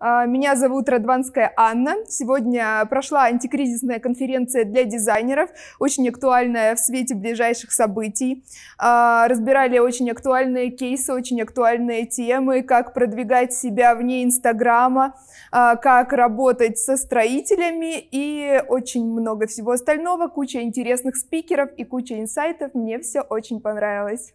А, меня зовут Радванская Анна. Сегодня прошла антикризисная конференция для дизайнеров, очень актуальная в свете ближайших событий. А, разбирали очень актуальные кейсы, очень актуальные темы, как продвигать себя вне Инстаграма, а, как работать со строителями и очень много всего остального, куча интересных спикеров и куча инсайтов. Мне все очень понравилось.